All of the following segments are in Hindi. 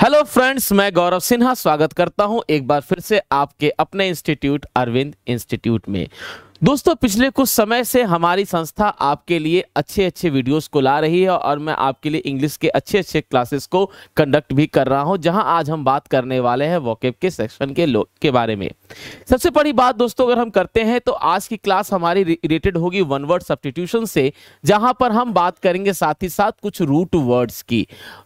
हेलो फ्रेंड्स मैं गौरव सिन्हा स्वागत करता हूं एक बार फिर से आपके अपने इंस्टीट्यूट अरविंद इंस्टीट्यूट में दोस्तों पिछले कुछ समय से हमारी संस्था आपके लिए अच्छे अच्छे वीडियोस को ला रही है और मैं आपके लिए इंग्लिश के अच्छे अच्छे क्लासेस को कंडक्ट भी कर रहा हूं जहां आज हम बात करने वाले हैं वॉकेब के सेक्शन के लोग के बारे में सबसे बड़ी बात दोस्तों अगर हम करते हैं तो आज की क्लास हमारी रिलेटेड होगी वन वर्ड सब्सटीट्यूशन से जहां पर हम बात करेंगे साथ ही साथ कुछ रूट वर्ड्स की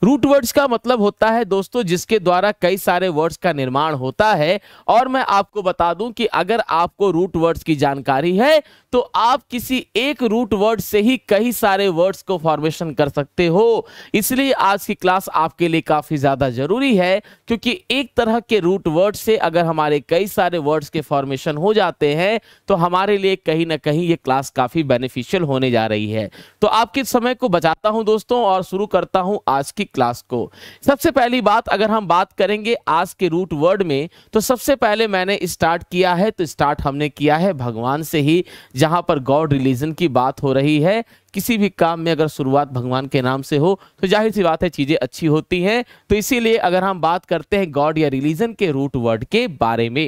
रूट वर्ड्स का मतलब होता है दोस्तों जिसके द्वारा कई सारे वर्ड्स का निर्माण होता है और मैं आपको बता दूं कि अगर आपको रूट वर्ड्स की जानकारी जारी है तो आप किसी एक रूट वर्ड से ही कई सारे वर्ड्स को फॉर्मेशन कर सकते हो इसलिए आज की क्लास आपके लिए काफ़ी ज़्यादा ज़रूरी है क्योंकि एक तरह के रूट वर्ड से अगर हमारे कई सारे वर्ड्स के फॉर्मेशन हो जाते हैं तो हमारे लिए कहीं ना कहीं ये क्लास काफ़ी बेनिफिशियल होने जा रही है तो आपके समय को बचाता हूं दोस्तों और शुरू करता हूँ आज की क्लास को सबसे पहली बात अगर हम बात करेंगे आज के रूट वर्ड में तो सबसे पहले मैंने स्टार्ट किया है तो स्टार्ट हमने किया है भगवान से ही जहां पर गॉड रिलीजन की बात हो रही है किसी भी काम में अगर शुरुआत भगवान के नाम से हो तो जाहिर सी बात है चीज़ें अच्छी होती हैं तो इसीलिए अगर हम बात करते हैं गॉड या रिलीजन के रूट वर्ड के बारे में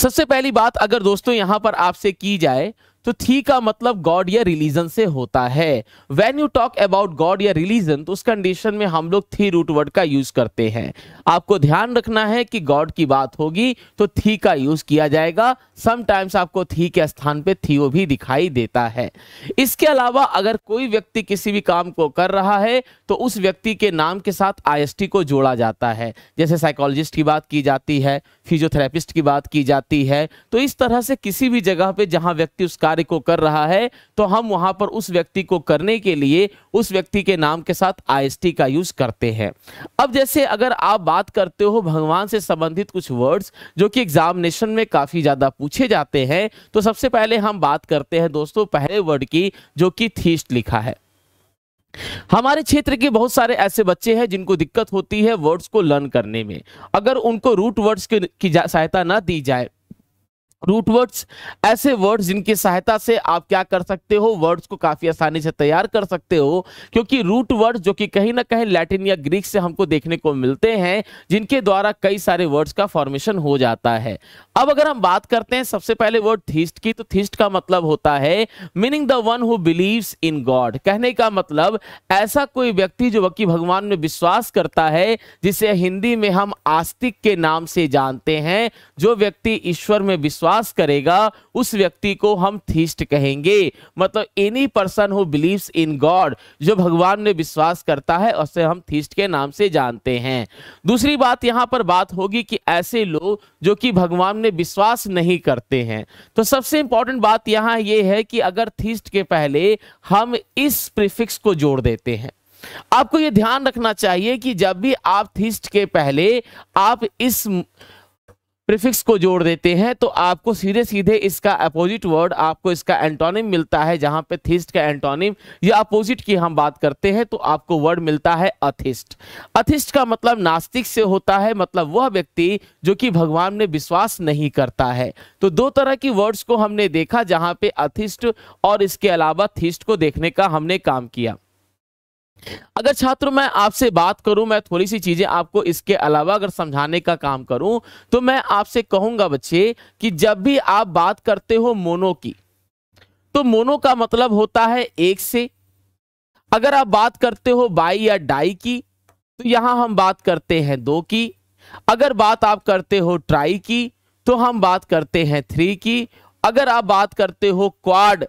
सबसे पहली बात अगर दोस्तों यहां पर आपसे की जाए तो थी का मतलब गॉड या रिलीजन से होता है when you talk about god या रिलीजन तो उस कंडीशन में हम लोग थी रूट वर्ड का यूज करते हैं आपको ध्यान रखना है कि गॉड की बात होगी तो थी का यूज किया जाएगा समटाइम्स आपको थी के स्थान पे थीओ भी दिखाई देता है इसके अलावा अगर कोई व्यक्ति किसी भी काम को कर रहा है तो उस व्यक्ति के नाम के साथ आई को जोड़ा जाता है जैसे साइकोलॉजिस्ट की बात की जाती है फिजियोथेरेपिस्ट की बात की जाती है तो इस तरह से किसी भी जगह पे जहां व्यक्ति उस कार्य को कर रहा है तो हम वहां पर उस व्यक्ति को करने के लिए उस व्यक्ति के नाम के साथ आईएसटी का यूज करते हैं अब जैसे अगर आप बात करते हो भगवान से संबंधित कुछ वर्ड्स जो कि एग्जामिनेशन में काफी ज्यादा पूछे जाते हैं तो सबसे पहले हम बात करते हैं दोस्तों पहले वर्ड की जो कि थीस्ट लिखा है हमारे क्षेत्र के बहुत सारे ऐसे बच्चे हैं जिनको दिक्कत होती है वर्ड्स को लर्न करने में अगर उनको रूट वर्ड्स की सहायता ना दी जाए रूट वर्ड्स ऐसे वर्ड्स जिनकी सहायता से आप क्या कर सकते हो वर्ड्स को काफी आसानी से तैयार कर सकते हो क्योंकि रूट वर्ड्स जो कि कहीं ना कहीं लैटिन या ग्रीक से हमको देखने को मिलते हैं जिनके द्वारा कई सारे वर्ड्स का फॉर्मेशन हो जाता है अब अगर हम बात करते हैं सबसे पहले वर्ड थीस्ट की तो थीस्ट का मतलब होता है meaning the one who believe in god कहने का मतलब ऐसा कोई व्यक्ति जो कि भगवान में विश्वास करता है जिसे हिंदी में हम आस्तिक के नाम से जानते हैं जो व्यक्ति ईश्वर में विश्वास विश्वास करेगा उस व्यक्ति को हम थीस्ट कहेंगे मतलब any person who believes in god जो भगवान में विश्वास करता है उसे हम थीस्ट के नाम से जानते हैं दूसरी बात यहाँ पर बात होगी कि ऐसे लोग जो कि भगवान में विश्वास नहीं करते हैं तो सबसे इंपॉर्टेंट बात यहाँ ये है कि अगर थीस्ट के पहले हम इस प्रिफिक्स को जोड़ देते हैं आपको ये ध्यान रखना चाहिए कि जब भी आप थीस्ट के पहले आप इस प्रिफिक्स को जोड़ देते हैं तो आपको सीधे सीधे इसका अपोजिट वर्ड आपको इसका एंटोनिम मिलता है जहां पे थिस्ट का एंटोनिम या अपोजिट की हम बात करते हैं तो आपको वर्ड मिलता है अथिस्ट अथिस्ट का मतलब नास्तिक से होता है मतलब वह व्यक्ति जो कि भगवान में विश्वास नहीं करता है तो दो तरह की वर्ड्स को हमने देखा जहाँ पे अथिस्ट और इसके अलावा थिस्ट को देखने का हमने काम किया अगर छात्र मैं आपसे बात करूं मैं थोड़ी सी चीजें आपको इसके अलावा अगर समझाने का काम करूं तो मैं आपसे कहूंगा बच्चे कि जब भी आप बात करते हो मोनो की तो मोनो का मतलब होता है एक से अगर आप बात करते हो बाई या डाई की तो यहां हम बात करते हैं दो की अगर बात आप करते हो ट्राई की तो हम बात करते हैं थ्री की अगर आप बात करते हो क्वाड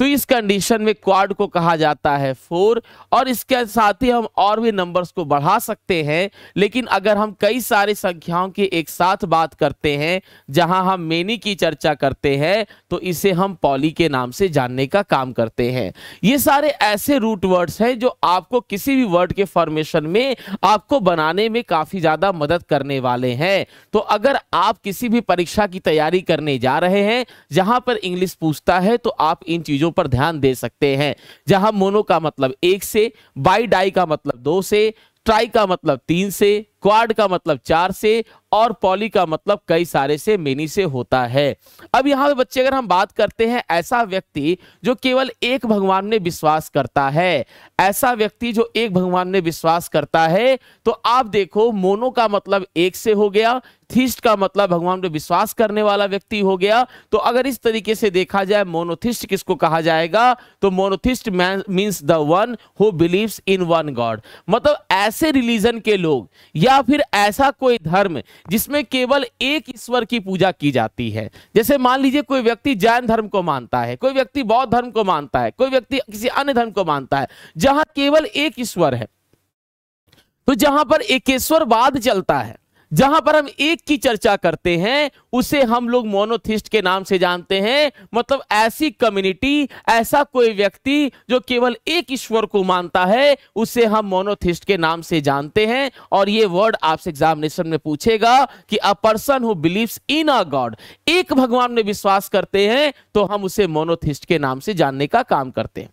तो इस कंडीशन में क्वाड को कहा जाता है फोर और इसके साथ ही हम और भी नंबर्स को बढ़ा सकते हैं लेकिन अगर हम कई सारी संख्याओं की एक साथ बात करते हैं जहां हम मेनी की चर्चा करते हैं तो इसे हम पॉली के नाम से जानने का काम करते हैं ये सारे ऐसे रूट वर्ड्स हैं जो आपको किसी भी वर्ड के फॉर्मेशन में आपको बनाने में काफ़ी ज़्यादा मदद करने वाले हैं तो अगर आप किसी भी परीक्षा की तैयारी करने जा रहे हैं जहां पर इंग्लिश पूछता है तो आप इन चीज़ों चीजों पर ध्यान दे सकते हैं जहां मोनो का मतलब एक से बाई डाई का मतलब दो से ट्राई का मतलब तीन से क्वाड का मतलब चार से और पॉली का मतलब कई सारे से मेनी से होता है अब यहाँ पे बच्चे अगर हम बात करते हैं ऐसा व्यक्ति जो केवल एक भगवान में विश्वास करता है ऐसा व्यक्ति जो एक भगवान में विश्वास करता है तो आप देखो मोनो का मतलब एक से हो गया थीस्ट का मतलब भगवान पे विश्वास करने वाला व्यक्ति हो गया तो अगर इस तरीके से देखा जाए मोनोथिस्ट किसको कहा जाएगा तो monotheist means the one who believes in one god मतलब ऐसे रिलीजन के लोग या फिर ऐसा कोई धर्म जिसमें केवल एक ईश्वर की पूजा की जाती है जैसे मान लीजिए कोई व्यक्ति जैन धर्म को मानता है कोई व्यक्ति बौद्ध धर्म को मानता है कोई व्यक्ति किसी अन्य धर्म को मानता है जहां केवल एक ईश्वर है तो जहां पर एकेश्वरवाद चलता है जहां पर हम एक की चर्चा करते हैं उसे हम लोग मोनोथिस्ट के नाम से जानते हैं मतलब ऐसी कम्युनिटी ऐसा कोई व्यक्ति जो केवल एक ईश्वर को मानता है उसे हम मोनोथिस्ट के नाम से जानते हैं और ये वर्ड आपसे एग्जामिनेशन में पूछेगा कि a person who believes in a god एक भगवान में विश्वास करते हैं तो हम उसे मोनोथिस्ट के नाम से जानने का काम करते हैं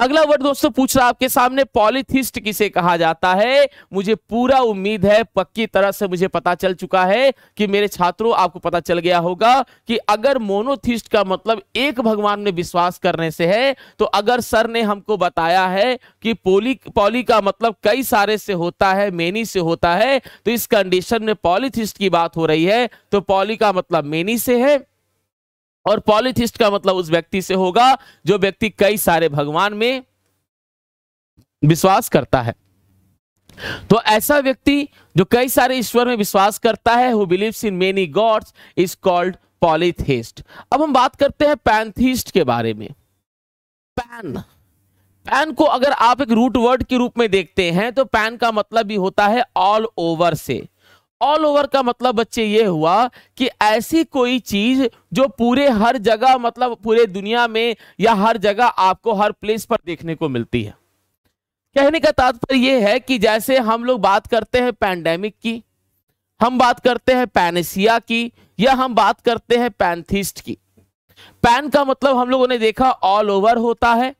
अगला वर्ड दोस्तों पूछ रहा आपके सामने पॉलिथिस्ट किसे कहा जाता है मुझे पूरा उम्मीद है पक्की तरह से मुझे पता चल चुका है कि मेरे छात्रों आपको पता चल गया होगा कि अगर मोनोथिस्ट का मतलब एक भगवान में विश्वास करने से है तो अगर सर ने हमको बताया है कि पोली पॉली का मतलब कई सारे से होता है मेनी से होता है तो इस कंडीशन में पॉलिथिस्ट की बात हो रही है तो पॉली का मतलब मेनी से है और पॉलिथिस्ट का मतलब उस व्यक्ति से होगा जो व्यक्ति कई सारे भगवान में विश्वास करता है तो ऐसा व्यक्ति जो कई सारे ईश्वर में विश्वास करता है who believes in many gods is called polytheist अब हम बात करते हैं पैंथिस्ट के बारे में पैन पैन को अगर आप एक रूट वर्ड के रूप में देखते हैं तो पैन का मतलब भी होता है ऑल ओवर से ऑल ओवर का मतलब बच्चे ये हुआ कि ऐसी कोई चीज जो पूरे हर जगह मतलब पूरे दुनिया में या हर जगह आपको हर प्लेस पर देखने को मिलती है कहने का तात्पर्य यह है कि जैसे हम लोग बात करते हैं पैंडेमिक की हम बात करते हैं पैनेसिया की या हम बात करते हैं पैंथिस्ट की पैन का मतलब हम लोगों ने देखा ऑल ओवर होता है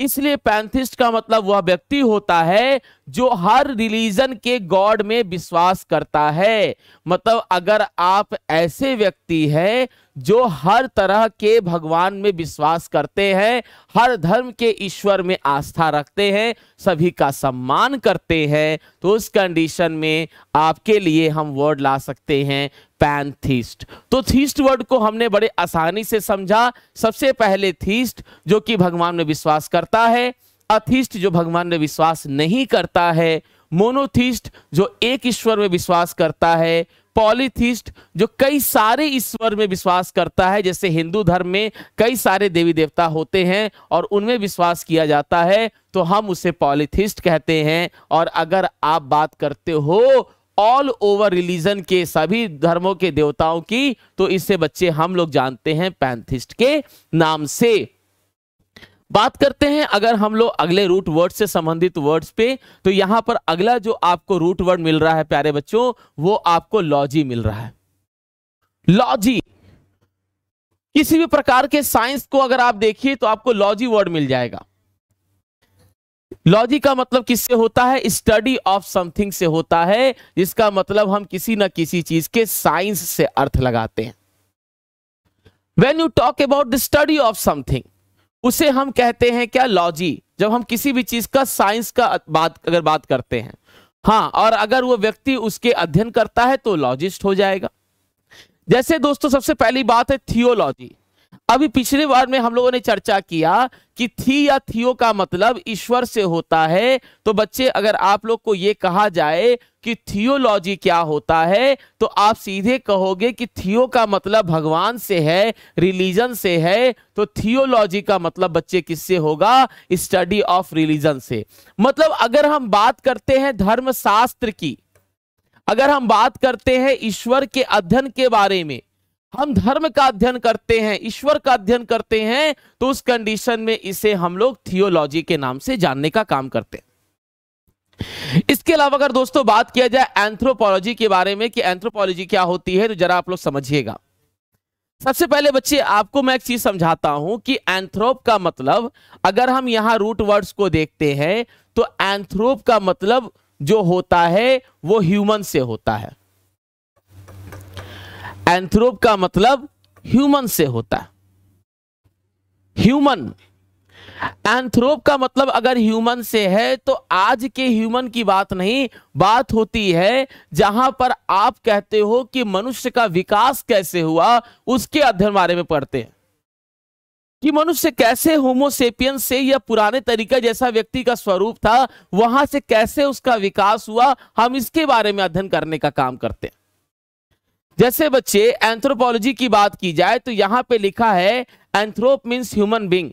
इसलिए पैंथिस्ट का मतलब वह व्यक्ति होता है जो हर रिलीजन के गॉड में विश्वास करता है मतलब अगर आप ऐसे व्यक्ति हैं जो हर तरह के भगवान में विश्वास करते हैं हर धर्म के ईश्वर में आस्था रखते हैं सभी का सम्मान करते हैं तो उस कंडीशन में आपके लिए हम वर्ड ला सकते हैं पैंथिस्ट तो थीस्ट वर्ड को हमने बड़े आसानी से समझा सबसे पहले थीस्ट जो कि भगवान में विश्वास करता है अथिस्ट जो भगवान में विश्वास नहीं करता है मोनोथिस्ट जो एक ईश्वर में विश्वास करता है पॉलीथिस्ट जो कई सारे ईश्वर में विश्वास करता है जैसे हिंदू धर्म में कई सारे देवी देवता होते हैं और उनमें विश्वास किया जाता है तो हम उसे पॉलीथिस्ट कहते हैं और अगर आप बात करते हो ऑल ओवर रिलीजन के सभी धर्मों के देवताओं की तो इससे बच्चे हम लोग जानते हैं पैंथिस्ट के नाम से बात करते हैं अगर हम लोग अगले रूट वर्ड से संबंधित वर्ड्स पे तो यहां पर अगला जो आपको रूट वर्ड मिल रहा है प्यारे बच्चों वो आपको लॉजी मिल रहा है लॉजी किसी भी प्रकार के साइंस को अगर आप देखिए तो आपको लॉजी वर्ड मिल जाएगा लॉजिक का मतलब किससे होता है स्टडी ऑफ समथिंग से होता है जिसका मतलब हम किसी ना किसी चीज के साइंस से अर्थ लगाते हैं when you talk about the study of something उसे हम कहते हैं क्या लॉजी जब हम किसी भी चीज का साइंस का बात अगर बात करते हैं हाँ और अगर वो व्यक्ति उसके अध्ययन करता है तो लॉजिस्ट हो जाएगा जैसे दोस्तों सबसे पहली बात है थियोलॉजी अभी पिछले बार में हम लोगों ने चर्चा किया कि थी या थियो का मतलब ईश्वर से होता है तो बच्चे अगर आप लोग को ये कहा जाए कि थियोलॉजी क्या होता है तो आप सीधे कहोगे कि थियो का मतलब भगवान से है रिलीजन से है तो थियोलॉजी का मतलब बच्चे किससे होगा स्टडी ऑफ रिलीजन से मतलब अगर हम बात करते हैं धर्मशास्त्र की अगर हम बात करते हैं ईश्वर के अध्ययन के बारे में हम धर्म का अध्ययन करते हैं ईश्वर का अध्ययन करते हैं तो उस कंडीशन में इसे हम लोग थियोलॉजी के नाम से जानने का काम करते हैं इसके अलावा अगर दोस्तों बात किया जाए एंथ्रोपोलॉजी के बारे में कि एंथ्रोपोलॉजी क्या होती है तो जरा आप लोग समझिएगा सबसे पहले बच्चे आपको मैं एक चीज समझाता हूं कि एंथ्रोप का मतलब अगर हम यहां रूट वर्ड्स को देखते हैं तो एंथ्रोप का मतलब जो होता है वो ह्यूमन से होता है एंथ्रोप का मतलब ह्यूमन से होता है ह्यूमन एंथ्रोप का मतलब अगर ह्यूमन से है तो आज के ह्यूमन की बात नहीं बात होती है जहां पर आप कहते हो कि मनुष्य का विकास कैसे हुआ उसके अध्ययन बारे में पढ़ते हैं कि मनुष्य कैसे होमोसेपियन से या पुराने तरीका जैसा व्यक्ति का स्वरूप था वहां से कैसे उसका विकास हुआ हम इसके बारे में अध्ययन करने का काम करते हैं जैसे बच्चे एंथ्रोपोलॉजी की बात की जाए तो यहां पे लिखा है anthrop means human being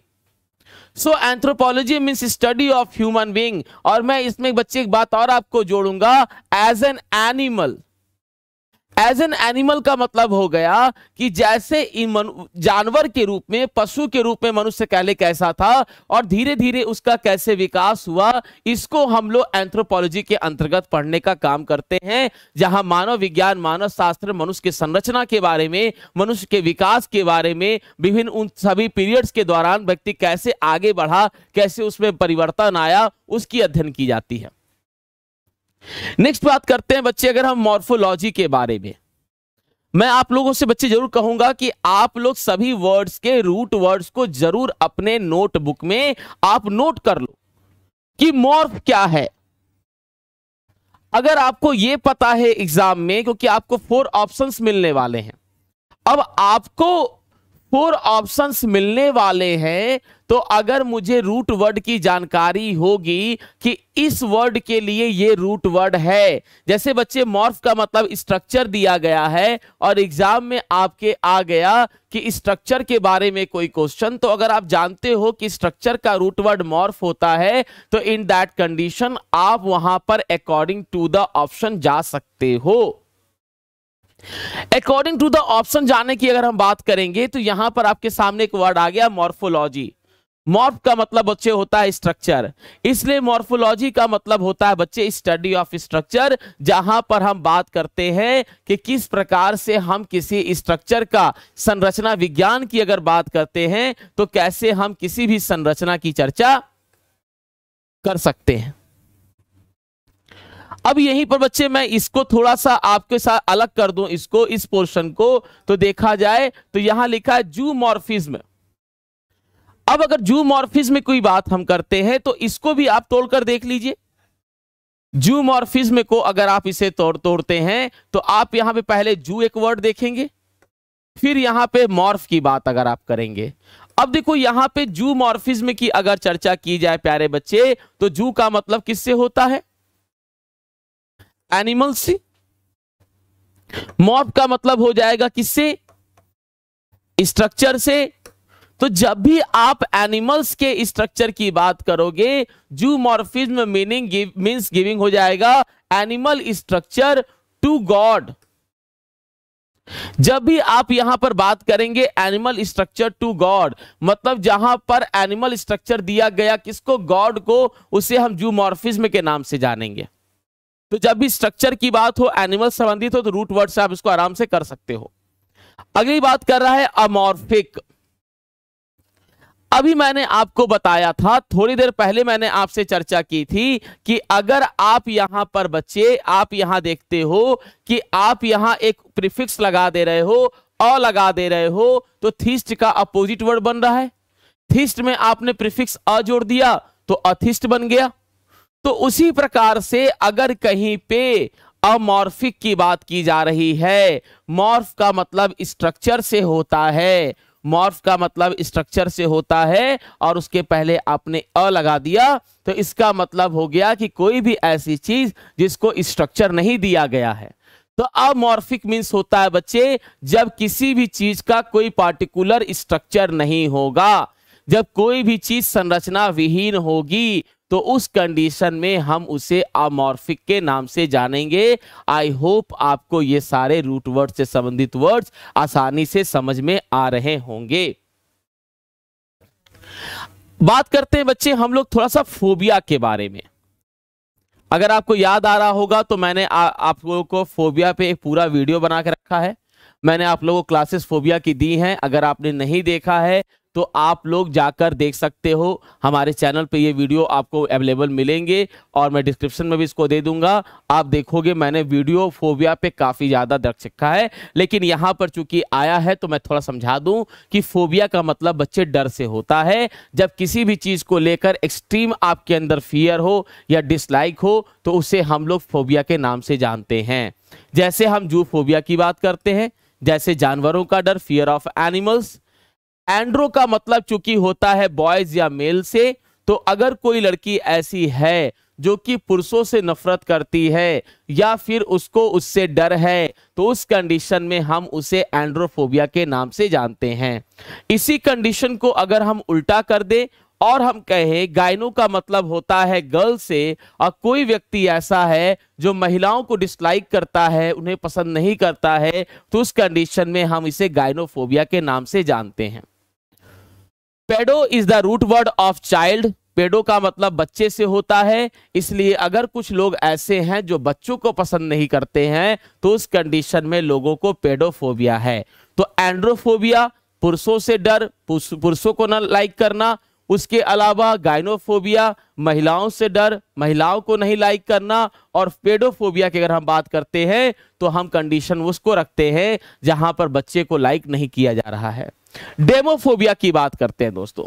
so anthropology means study of human being और मैं इसमें बच्चे एक बात और आपको जोड़ूंगा as an animal as an animal का मतलब हो गया कि जैसे जानवर के रूप में पशु के रूप में मनुष्य पहले कैसा था और धीरे धीरे उसका कैसे विकास हुआ इसको हम लोग एंथ्रोपोलॉजी के अंतर्गत पढ़ने का काम करते हैं जहां मानव विज्ञान मानव शास्त्र मनुष्य के संरचना के बारे में मनुष्य के विकास के बारे में विभिन्न उन सभी पीरियड्स के दौरान व्यक्ति कैसे आगे बढ़ा कैसे उसमें परिवर्तन आया उसकी अध्ययन की जाती है नेक्स्ट बात करते हैं बच्चे अगर हम मॉर्फोलॉजी के बारे में मैं आप लोगों से बच्चे जरूर कहूंगा कि आप लोग सभी वर्ड्स के रूट वर्ड्स को जरूर अपने नोटबुक में आप नोट कर लो कि मॉर्फ क्या है अगर आपको यह पता है एग्जाम में क्योंकि आपको फोर ऑप्शंस मिलने वाले हैं अब आपको फोर ऑप्शंस मिलने वाले हैं तो अगर मुझे रूट वर्ड की जानकारी होगी कि इस वर्ड के लिए ये रूट वर्ड है जैसे बच्चे मॉर्फ का मतलब स्ट्रक्चर दिया गया है और एग्जाम में आपके आ गया कि स्ट्रक्चर के बारे में कोई क्वेश्चन तो अगर आप जानते हो कि स्ट्रक्चर का रूट वर्ड मॉर्फ होता है तो इन दैट कंडीशन आप वहां पर अकॉर्डिंग टू द ऑप्शन जा सकते हो अकॉर्डिंग टू द ऑप्शन जाने की अगर हम बात करेंगे तो यहां पर आपके सामने एक वर्ड आ गया मॉर्फोलॉजी मॉर्फ का मतलब बच्चे होता है स्ट्रक्चर इसलिए मॉर्फोलॉजी का मतलब होता है बच्चे स्टडी ऑफ स्ट्रक्चर जहां पर हम बात करते हैं कि किस प्रकार से हम किसी स्ट्रक्चर का संरचना विज्ञान की अगर बात करते हैं तो कैसे हम किसी भी संरचना की चर्चा कर सकते हैं अब यहीं पर बच्चे मैं इसको थोड़ा सा आपके साथ अलग कर दूं इसको इस पोर्शन को तो देखा जाए तो यहां लिखा है जू मॉर्फिज्म अब अगर जू मॉर्फिज्म कोई बात हम करते हैं तो इसको भी आप तोड़कर देख लीजिए जू मॉर्फिज्म को अगर आप इसे तोड़ तोड़ते हैं तो आप यहां पे पहले जू एक वर्ड देखेंगे फिर यहां पे मॉर्फ की बात अगर आप करेंगे अब देखो यहां पे जू मॉर्फिज्म की अगर चर्चा की जाए प्यारे बच्चे तो जू का मतलब किससे होता है एनिमल से मॉब का मतलब हो जाएगा किससे स्ट्रक्चर से तो जब भी आप एनिमल्स के स्ट्रक्चर की बात करोगे zoomorphism meaning give, means giving हो जाएगा एनिमल स्ट्रक्चर टू गॉड जब भी आप यहां पर बात करेंगे एनिमल स्ट्रक्चर टू गॉड मतलब जहां पर एनिमल स्ट्रक्चर दिया गया किसको गॉड को उसे हम जू मॉर्फिज्म के नाम से जानेंगे तो जब भी स्ट्रक्चर की बात हो एनिमल संबंधित हो तो रूट वर्ड से आप इसको आराम से कर सकते हो अगली बात कर रहा है अमोरफिक अभी मैंने आपको बताया था थोड़ी देर पहले मैंने आपसे चर्चा की थी कि अगर आप यहां पर बच्चे आप यहां देखते हो कि आप यहां एक प्रीफिक्स लगा दे रहे हो अ लगा दे रहे हो तो थीस्ट का अपोजिट वर्ड बन रहा है थीस्ट में आपने प्रीफिक्स अ जोड़ दिया तो अथिस्ट बन गया तो उसी प्रकार से अगर कहीं पे अमॉर्फिक की बात की जा रही है मॉर्फ का मतलब स्ट्रक्चर से होता है मॉर्फ का मतलब स्ट्रक्चर से होता है और उसके पहले आपने अ लगा दिया तो इसका मतलब हो गया कि कोई भी ऐसी चीज जिसको स्ट्रक्चर नहीं दिया गया है तो अमॉर्फिक मीन्स होता है बच्चे जब किसी भी चीज का कोई पार्टिकुलर स्ट्रक्चर नहीं होगा जब कोई भी चीज संरचना विहीन होगी तो उस कंडीशन में हम उसे अमॉर्फिक के नाम से जानेंगे आई होप आपको ये सारे रूट वर्ड से संबंधित वर्ड्स आसानी से समझ में आ रहे होंगे बात करते हैं बच्चे हम लोग थोड़ा सा फोबिया के बारे में अगर आपको याद आ रहा होगा तो मैंने आ, आप लोगों को फोबिया पे एक पूरा वीडियो बना के रखा है मैंने आप लोगों को क्लासेस फोबिया की दी हैं अगर आपने नहीं देखा है तो आप लोग जाकर देख सकते हो हमारे चैनल पे ये वीडियो आपको अवेलेबल मिलेंगे और मैं डिस्क्रिप्शन में भी इसको दे दूंगा आप देखोगे मैंने वीडियो फोबिया पे काफ़ी ज़्यादा रख सीखा है लेकिन यहाँ पर चूंकि आया है तो मैं थोड़ा समझा दूँ कि फोबिया का मतलब बच्चे डर से होता है जब किसी भी चीज़ को लेकर एक्सट्रीम आपके अंदर फियर हो या डिसलाइक हो तो उसे हम लोग फोबिया के नाम से जानते हैं जैसे हम जू फोबिया की बात करते हैं जैसे जानवरों का डर फियर ऑफ एनिमल्स एंड्रो का मतलब चूंकि होता है बॉयज या मेल से तो अगर कोई लड़की ऐसी है जो कि पुरुषों से नफरत करती है या फिर उसको उससे डर है तो उस कंडीशन में हम उसे एंड्रोफोबिया के नाम से जानते हैं इसी कंडीशन को अगर हम उल्टा कर दे और हम कहें गायनों का मतलब होता है गर्ल से और कोई व्यक्ति ऐसा है जो महिलाओं को डिसलाइक करता है उन्हें पसंद नहीं करता है तो उस कंडीशन में हम इसे गायनोफोबिया के नाम से जानते हैं paedo is the root word of child paedo का मतलब बच्चे से होता है इसलिए अगर कुछ लोग ऐसे हैं जो बच्चों को पसंद नहीं करते हैं तो उस कंडीशन में लोगों को पेडोफोबिया है तो एंड्रोफोबिया पुरुषों से डर पुरुषों को ना लाइक करना उसके अलावा गाइनोफोबिया महिलाओं से डर महिलाओं को नहीं लाइक करना और पेडोफोबिया की अगर हम बात करते हैं तो हम कंडीशन उसको रखते हैं जहां पर बच्चे को लाइक नहीं किया जा रहा है डेमोफोबिया की बात करते हैं दोस्तों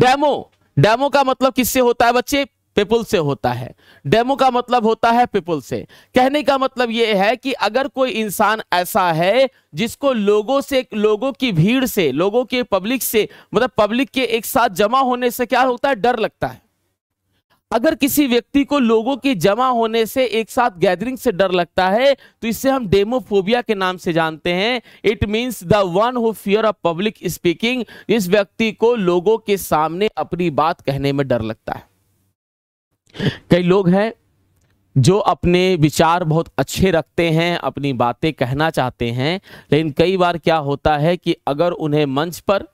डेमो डेमो का मतलब किससे होता है बच्चे पिपुल से होता है डेमो का मतलब होता है पिपुल से कहने का मतलब यह है कि अगर कोई इंसान ऐसा है जिसको लोगों से लोगों की भीड़ से लोगों के पब्लिक से मतलब पब्लिक के एक साथ जमा होने से क्या होता है डर लगता है अगर किसी व्यक्ति को लोगों के जमा होने से एक साथ गैदरिंग से डर लगता है तो इसे हम डेमोफोबिया के नाम से जानते हैं it means the one who fear of public speaking इस व्यक्ति को लोगों के सामने अपनी बात कहने में डर लगता है कई लोग हैं जो अपने विचार बहुत अच्छे रखते हैं अपनी बातें कहना चाहते हैं लेकिन कई बार क्या होता है कि अगर उन्हें मंच पर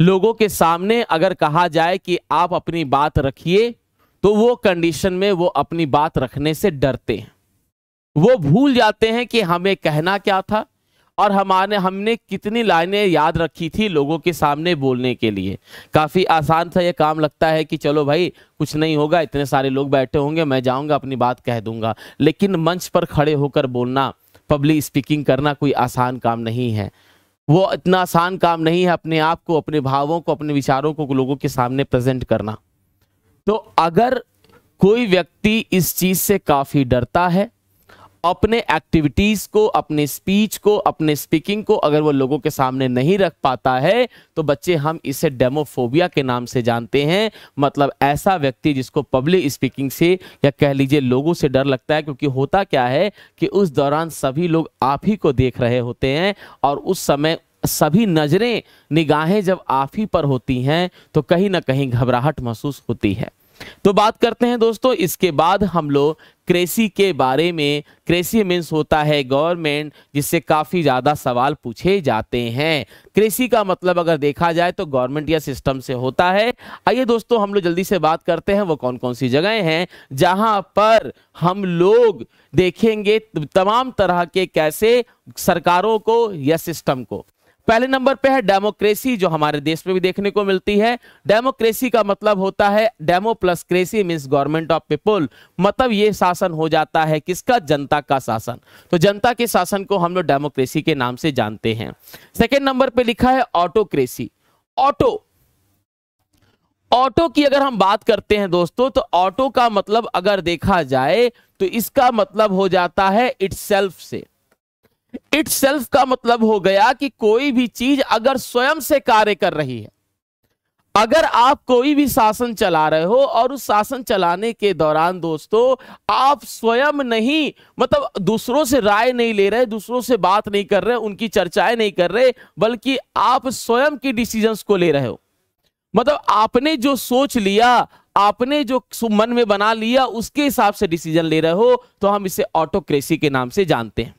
लोगों के सामने अगर कहा जाए कि आप अपनी बात रखिए तो वो कंडीशन में वो अपनी बात रखने से डरते हैं वो भूल जाते हैं कि हमें कहना क्या था और हमारे हमने कितनी लाइनें याद रखी थी लोगों के सामने बोलने के लिए काफ़ी आसान सा ये काम लगता है कि चलो भाई कुछ नहीं होगा इतने सारे लोग बैठे होंगे मैं जाऊंगा अपनी बात कह दूंगा लेकिन मंच पर खड़े होकर बोलना पब्लिक स्पीकिंग करना कोई आसान काम नहीं है वो इतना आसान काम नहीं है अपने आप को अपने भावों को अपने विचारों को लोगों के सामने प्रेजेंट करना तो अगर कोई व्यक्ति इस चीज से काफी डरता है अपने एक्टिविटीज को अपने स्पीच को अपने स्पीकिंग को अगर वो लोगों के सामने नहीं रख पाता है तो बच्चे हम इसे डेमोफोबिया के नाम से जानते हैं मतलब ऐसा व्यक्ति जिसको पब्लिक स्पीकिंग से या कह लीजिए लोगों से डर लगता है क्योंकि होता क्या है कि उस दौरान सभी लोग आप ही को देख रहे होते हैं और उस समय सभी नज़रें निगाहें जब आप ही पर होती हैं तो कहीं ना कहीं घबराहट महसूस होती है तो बात करते हैं दोस्तों इसके बाद हम लोग क्रेसी के बारे में क्रेसी मीन्स होता है गवर्नमेंट जिससे काफ़ी ज़्यादा सवाल पूछे जाते हैं क्रेसी का मतलब अगर देखा जाए तो गवर्नमेंट या सिस्टम से होता है आइए दोस्तों हम लोग जल्दी से बात करते हैं वो कौन कौन सी जगह हैं जहां पर हम लोग देखेंगे तमाम तरह के कैसे सरकारों को या सिस्टम को पहले नंबर पे है डेमोक्रेसी जो हमारे देश में भी देखने को मिलती है डेमोक्रेसी का मतलब होता है demo plus cracy means government of people मतलब ये शासन हो जाता है किसका जनता का शासन तो जनता के शासन को हम लोग डेमोक्रेसी के नाम से जानते हैं सेकेंड नंबर पर लिखा है ऑटोक्रेसी ऑटो ऑटो की अगर हम बात करते हैं दोस्तों तो ऑटो का मतलब अगर देखा जाए तो इसका मतलब हो जाता है इट्स से इट सेल्फ का मतलब हो गया कि कोई भी चीज अगर स्वयं से कार्य कर रही है अगर आप कोई भी शासन चला रहे हो और उस शासन चलाने के दौरान दोस्तों आप स्वयं नहीं मतलब दूसरों से राय नहीं ले रहे दूसरों से बात नहीं कर रहे उनकी चर्चाएं नहीं कर रहे बल्कि आप स्वयं की डिसीजंस को ले रहे हो मतलब आपने जो सोच लिया आपने जो मन में बना लिया उसके हिसाब से डिसीजन ले रहे हो तो हम इसे ऑटोक्रेसी के नाम से जानते हैं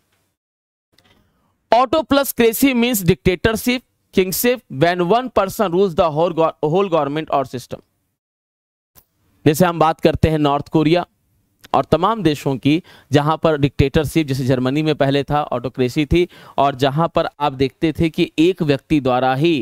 auto plus cracy means dictatorship kingship when one person rules the whole whole government और सिस्टम जैसे हम बात करते हैं नॉर्थ कोरिया और तमाम देशों की जहां पर डिक्टेटरशिप जैसे जर्मनी में पहले था ऑटोक्रेसी थी और जहां पर आप देखते थे कि एक व्यक्ति द्वारा ही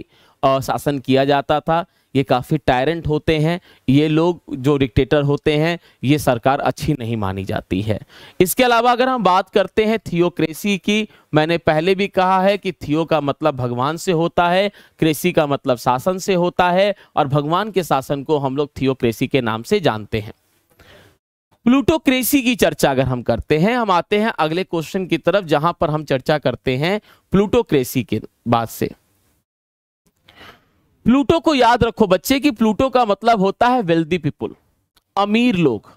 शासन किया जाता था ये काफ़ी टायरेंट होते हैं ये लोग जो डिक्टेटर होते हैं ये सरकार अच्छी नहीं मानी जाती है इसके अलावा अगर हम बात करते हैं थियोक्रेसी की मैंने पहले भी कहा है कि थियो का मतलब भगवान से होता है क्रेसी का मतलब शासन से होता है और भगवान के शासन को हम लोग थियोक्रेसी के नाम से जानते हैं प्लूटोक्रेसी की चर्चा अगर हम करते हैं हम आते हैं अगले क्वेश्चन की तरफ जहां पर हम चर्चा करते हैं प्लूटोक्रेसी के बाद से प्लूटो को याद रखो बच्चे कि प्लूटो का मतलब होता है वेल्दी पीपुल अमीर लोग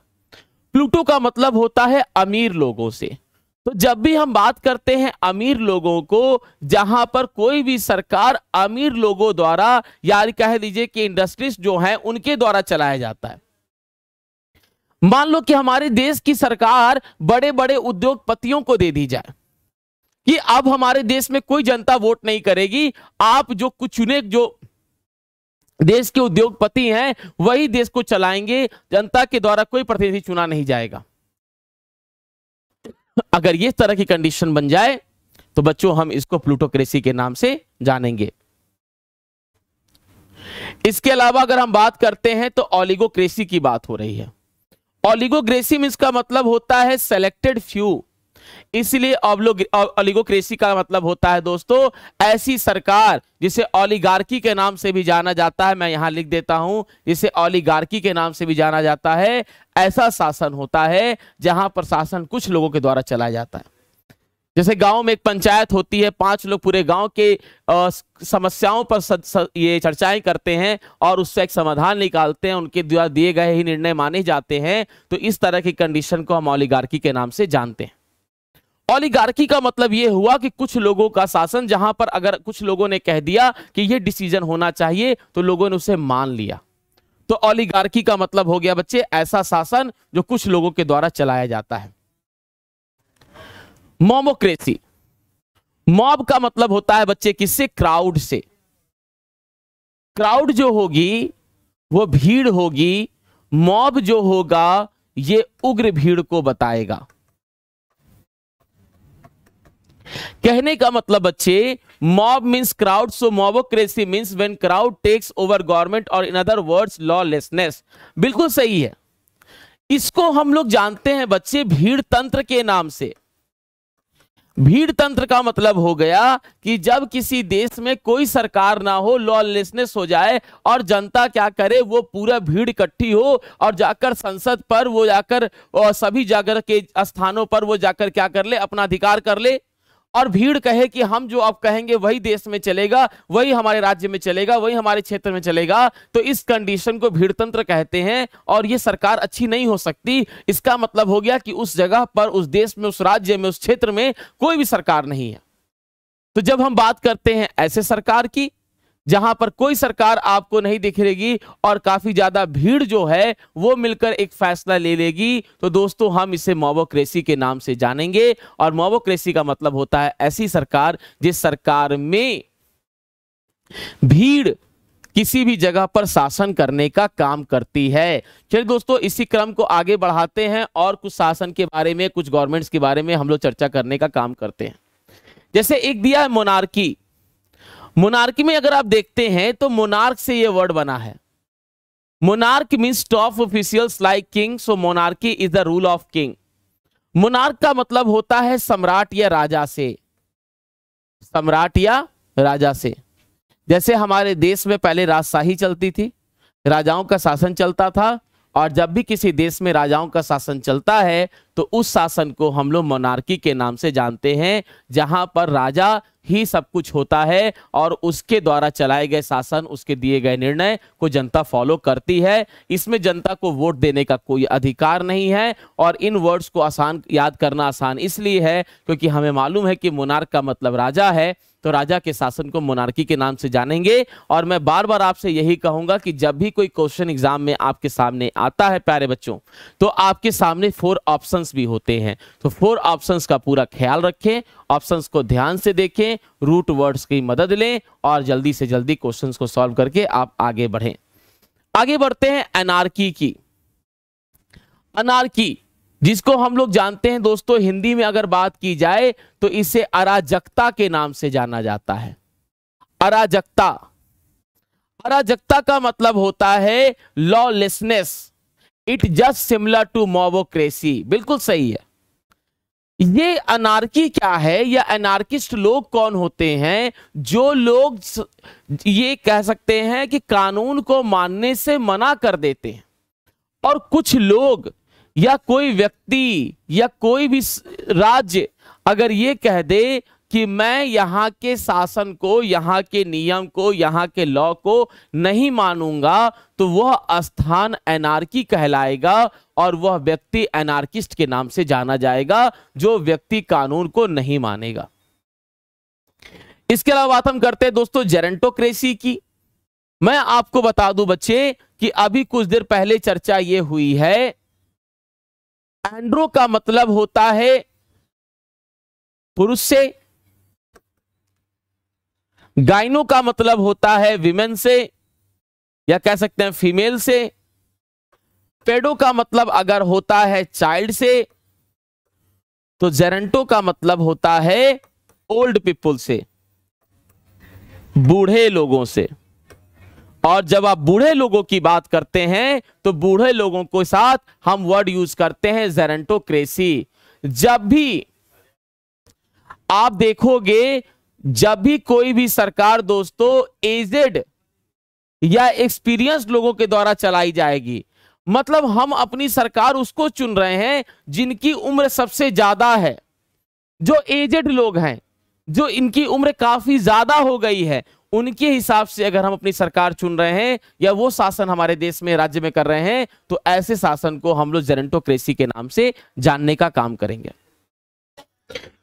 प्लूटो का मतलब होता है अमीर लोगों से तो जब भी हम बात करते हैं अमीर लोगों को जहां पर कोई भी सरकार अमीर लोगों द्वारा या कह दीजिए कि इंडस्ट्रीज जो हैं उनके द्वारा चलाया जाता है मान लो कि हमारे देश की सरकार बड़े बड़े उद्योगपतियों को दे दी जाए कि अब हमारे देश में कोई जनता वोट नहीं करेगी आप जो कुछ चुने जो देश के उद्योगपति हैं वही देश को चलाएंगे जनता के द्वारा कोई प्रतिनिधि चुना नहीं जाएगा अगर ये तरह की कंडीशन बन जाए तो बच्चों हम इसको प्लूटोक्रेसी के नाम से जानेंगे इसके अलावा अगर हम बात करते हैं तो ऑलिगोक्रेसी की बात हो रही है ऑलिगोक्रेसी में इसका मतलब होता है सेलेक्टेड फ्यू इसलिए ओलिगोक्रेसी का मतलब होता है दोस्तों ऐसी सरकार जिसे ओलिगार्की के नाम से भी जाना जाता है मैं यहां लिख देता हूं जिसे ओलिगार्की के नाम से भी जाना जाता है ऐसा शासन होता है जहां पर शासन कुछ लोगों के द्वारा चला जाता है जैसे गांव में एक पंचायत होती है पांच लोग पूरे गांव के आ, समस्याओं पर सद, सद, ये चर्चाएं करते हैं और उससे एक समाधान निकालते हैं उनके द्वारा दिए गए ही निर्णय माने जाते हैं तो इस तरह की कंडीशन को हम ओलिगार्की के नाम से जानते हैं ओलिगार्की का मतलब यह हुआ कि कुछ लोगों का शासन जहां पर अगर कुछ लोगों ने कह दिया कि यह डिसीजन होना चाहिए तो लोगों ने उसे मान लिया तो ओलिगार्की का मतलब हो गया बच्चे ऐसा शासन जो कुछ लोगों के द्वारा चलाया जाता है मोमोक्रेसी मॉब का मतलब होता है बच्चे किससे क्राउड से क्राउड जो होगी वो भीड़ होगी मॉब जो होगा ये उग्र भीड़ को बताएगा कहने का मतलब बच्चे mob means crowd so mobocracy means when crowd takes over government और इन अदर वर्ड्स लॉलेसनेस बिल्कुल सही है इसको हम लोग जानते हैं बच्चे भीड़ तंत्र के नाम से भीड़ तंत्र का मतलब हो गया कि जब किसी देश में कोई सरकार ना हो लॉलेसनेस हो जाए और जनता क्या करे वो पूरा भीड़ इकट्ठी हो और जाकर संसद पर वो जाकर सभी जागर के स्थानों पर वो जाकर क्या कर ले अपना अधिकार कर ले और भीड़ कहे कि हम जो आप कहेंगे वही देश में चलेगा वही हमारे राज्य में चलेगा वही हमारे क्षेत्र में चलेगा तो इस कंडीशन को भीड़ तंत्र कहते हैं और ये सरकार अच्छी नहीं हो सकती इसका मतलब हो गया कि उस जगह पर उस देश में उस राज्य में उस क्षेत्र में कोई भी सरकार नहीं है तो जब हम बात करते हैं ऐसे सरकार की जहां पर कोई सरकार आपको नहीं दिखेगी और काफी ज्यादा भीड़ जो है वो मिलकर एक फैसला ले लेगी तो दोस्तों हम इसे मोबोक्रेसी के नाम से जानेंगे और मोबोक्रेसी का मतलब होता है ऐसी सरकार जिस सरकार में भीड़ किसी भी जगह पर शासन करने का काम करती है चलिए दोस्तों इसी क्रम को आगे बढ़ाते हैं और कुछ शासन के बारे में कुछ गवर्नमेंट्स के बारे में हम लोग चर्चा करने का काम करते हैं जैसे एक दिया है मोनार्की मोनार्की में अगर आप देखते हैं तो मोनार्क से ये वर्ड बना है monarch means top officials like king so monarchy is the rule of king monarch का मतलब होता है सम्राट या राजा से सम्राट या राजा से जैसे हमारे देश में पहले राजशाही चलती थी राजाओं का शासन चलता था और जब भी किसी देश में राजाओं का शासन चलता है तो उस शासन को हम लोग मोनार्की के नाम से जानते हैं जहां पर राजा ही सब कुछ होता है और उसके द्वारा चलाए गए शासन उसके दिए गए निर्णय को जनता फॉलो करती है इसमें जनता को वोट देने का कोई अधिकार नहीं है और इन वर्ड्स को आसान याद करना आसान इसलिए है क्योंकि हमें मालूम है कि मोनार्क का मतलब राजा है तो राजा के शासन को मोनार्की के नाम से जानेंगे और मैं बार बार आपसे यही कहूंगा कि जब भी कोई क्वेश्चन एग्जाम में आपके सामने आता है प्यारे बच्चों तो आपके सामने फोर ऑप्शन ऑप्शंस भी होते हैं तो फोर ऑप्शंस का पूरा ख्याल रखें ऑप्शंस को ध्यान से देखें रूट वर्ड्स की मदद लें और जल्दी से जल्दी क्वेश्चन को सॉल्व करके आप आगे बढ़ें आगे बढ़ते हैं एनआरकी की अनारकी जिसको हम लोग जानते हैं दोस्तों हिंदी में अगर बात की जाए तो इसे अराजकता के नाम से जाना जाता है अराजकता अराजकता का मतलब होता है lawlessness it just similar to mobocracy बिल्कुल सही है ये अनार्की क्या है या अनार्किस्ट लोग कौन होते हैं जो लोग ये कह सकते हैं कि कानून को मानने से मना कर देते हैं और कुछ लोग या कोई व्यक्ति या कोई भी राज्य अगर ये कह दे कि मैं यहाँ के शासन को यहाँ के नियम को यहाँ के लॉ को नहीं मानूंगा तो वह स्थान एनार्की कहलाएगा और वह व्यक्ति एनार्किस्ट के नाम से जाना जाएगा जो व्यक्ति कानून को नहीं मानेगा इसके अलावा बात हम करते हैं दोस्तों जेरेंटोक्रेसी की मैं आपको बता दूं बच्चे कि अभी कुछ देर पहले चर्चा ये हुई है एंड्रो का मतलब होता है पुरुष से गाइनो का मतलब होता है विमेन से या कह सकते हैं फीमेल से पेडो का मतलब अगर होता है चाइल्ड से तो जेरेंटो का मतलब होता है ओल्ड पीपल से बूढ़े लोगों से और जब आप बूढ़े लोगों की बात करते हैं तो बूढ़े लोगों के साथ हम वर्ड यूज करते हैं जेरेंटोक्रेसी जब भी आप देखोगे जब भी कोई भी सरकार दोस्तों एजेड या एक्सपीरियंस लोगों के द्वारा चलाई जाएगी मतलब हम अपनी सरकार उसको चुन रहे हैं जिनकी उम्र सबसे ज्यादा है जो एजेड लोग हैं जो इनकी उम्र काफी ज्यादा हो गई है उनके हिसाब से अगर हम अपनी सरकार चुन रहे हैं या वो शासन हमारे देश में राज्य में कर रहे हैं तो ऐसे शासन को हम लोग जेरेंटोक्रेसी के नाम से जानने का काम करेंगे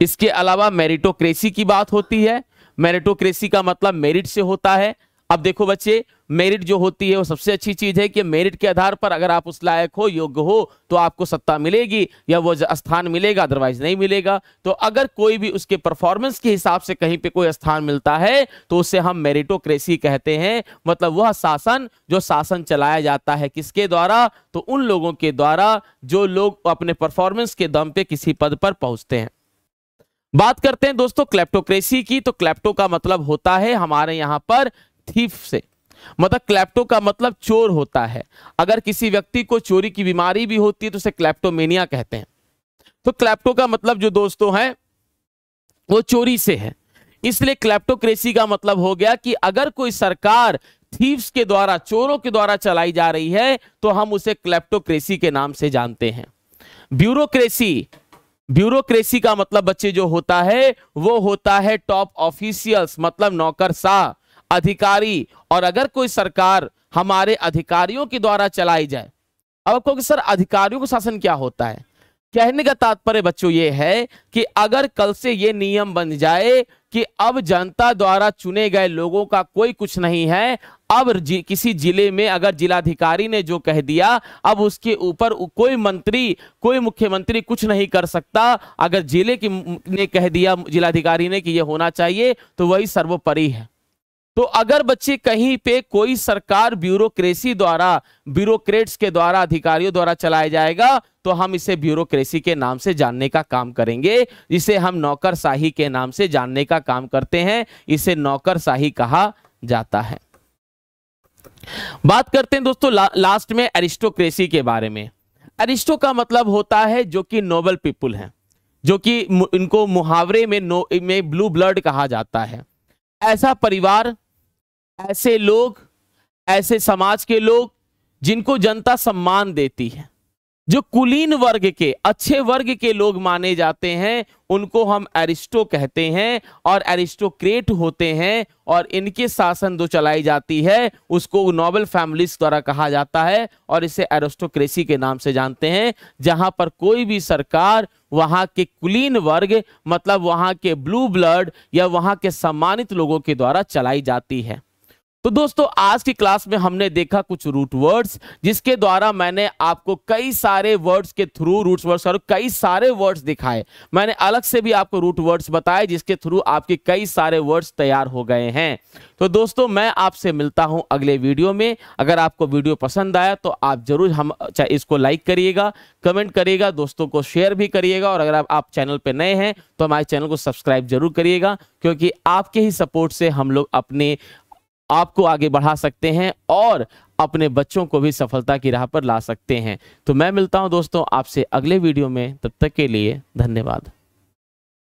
इसके अलावा मेरिटोक्रेसी की बात होती है मेरिटोक्रेसी का मतलब मेरिट से होता है अब देखो बच्चे मेरिट जो होती है वो सबसे अच्छी चीज है कि मेरिट के आधार पर अगर आप उस लायक हो योग्य हो तो आपको सत्ता मिलेगी या वो स्थान मिलेगा अदरवाइज नहीं मिलेगा तो अगर कोई भी उसके परफॉर्मेंस के हिसाब से कहीं पे कोई स्थान मिलता है तो उसे हम मेरिटोक्रेसी कहते हैं मतलब वह शासन जो शासन चलाया जाता है किसके द्वारा तो उन लोगों के द्वारा जो लोग अपने परफॉर्मेंस के दम पे किसी पद पर पहुंचते हैं बात करते हैं दोस्तों क्लेप्टोक्रेसी की तो क्लेप्टो का मतलब होता है हमारे यहां पर थीफ से मतलब क्लेप्टो का मतलब चोर होता है अगर किसी व्यक्ति को चोरी की बीमारी भी होती है तो उसे क्लेप्टोमेनिया कहते हैं तो क्लेप्टो का मतलब जो दोस्तों है वो चोरी से है इसलिए क्लेप्टोक्रेसी का मतलब हो गया कि अगर कोई सरकार थीव्स के द्वारा चोरों के द्वारा चलाई जा रही है तो हम उसे क्लेप्टोक्रेसी के नाम से जानते हैं ब्यूरोक्रेसी ब्यूरोक्रेसी का मतलब बच्चे जो होता है वो होता है टॉप ऑफिशियल्स मतलब सा अधिकारी और अगर कोई सरकार हमारे अधिकारियों के द्वारा चलाई जाए अब आपको सर अधिकारियों का शासन क्या होता है कहने का तात्पर्य बच्चों ये है कि अगर कल से ये नियम बन जाए कि अब जनता द्वारा चुने गए लोगों का कोई कुछ नहीं है अब जि, किसी जिले में अगर जिलाधिकारी ने जो कह दिया अब उसके ऊपर कोई मंत्री कोई मुख्यमंत्री कुछ नहीं कर सकता अगर जिले की ने कह दिया जिलाधिकारी ने कि यह होना चाहिए तो वही सर्वोपरि है तो अगर बच्चे कहीं पे कोई सरकार ब्यूरोक्रेसी द्वारा ब्यूरोक्रेट्स के द्वारा अधिकारियों द्वारा चलाया जाएगा तो हम इसे ब्यूरोक्रेसी के नाम से जानने का काम करेंगे इसे हम नौकरशाही के नाम से जानने का काम करते हैं इसे नौकरशाही कहा जाता है बात करते हैं दोस्तों ला, लास्ट में एरिस्टोक्रेसी के बारे में अरिस्टो का मतलब होता है जो कि नोबल पीपुल हैं जो कि इनको मुहावरे में नो में ब्लू ब्लड कहा जाता है ऐसा परिवार ऐसे लोग ऐसे समाज के लोग जिनको जनता सम्मान देती है जो कुलीन वर्ग के अच्छे वर्ग के लोग माने जाते हैं उनको हम एरिस्टो कहते हैं और एरिस्टोक्रेट होते हैं और इनके शासन जो चलाई जाती है उसको नोबल फैमिलीज द्वारा कहा जाता है और इसे एरिस्टोक्रेसी के नाम से जानते हैं जहां पर कोई भी सरकार वहां के कुलीन वर्ग मतलब वहां के ब्लू ब्लड या वहां के सम्मानित लोगों के द्वारा चलाई जाती है तो दोस्तों आज की क्लास में हमने देखा कुछ रूट वर्ड्स जिसके द्वारा मैंने आपको कई सारे वर्ड्स के थ्रू रूट वर्ड्स और कई सारे वर्ड्स दिखाए मैंने अलग से भी आपको रूट वर्ड्स बताए जिसके थ्रू आपके कई सारे वर्ड्स तैयार हो गए हैं तो दोस्तों मैं आपसे मिलता हूं अगले वीडियो में अगर आपको वीडियो पसंद आया तो आप जरूर हम इसको लाइक करिएगा कमेंट करिएगा दोस्तों को शेयर भी करिएगा और अगर आप, आप चैनल पर नए हैं तो हमारे चैनल को सब्सक्राइब जरूर करिएगा क्योंकि आपके ही सपोर्ट से हम लोग अपने आपको आगे बढ़ा सकते हैं और अपने बच्चों को भी सफलता की राह पर ला सकते हैं तो मैं मिलता हूं दोस्तों आपसे अगले वीडियो में तब तक के लिए धन्यवाद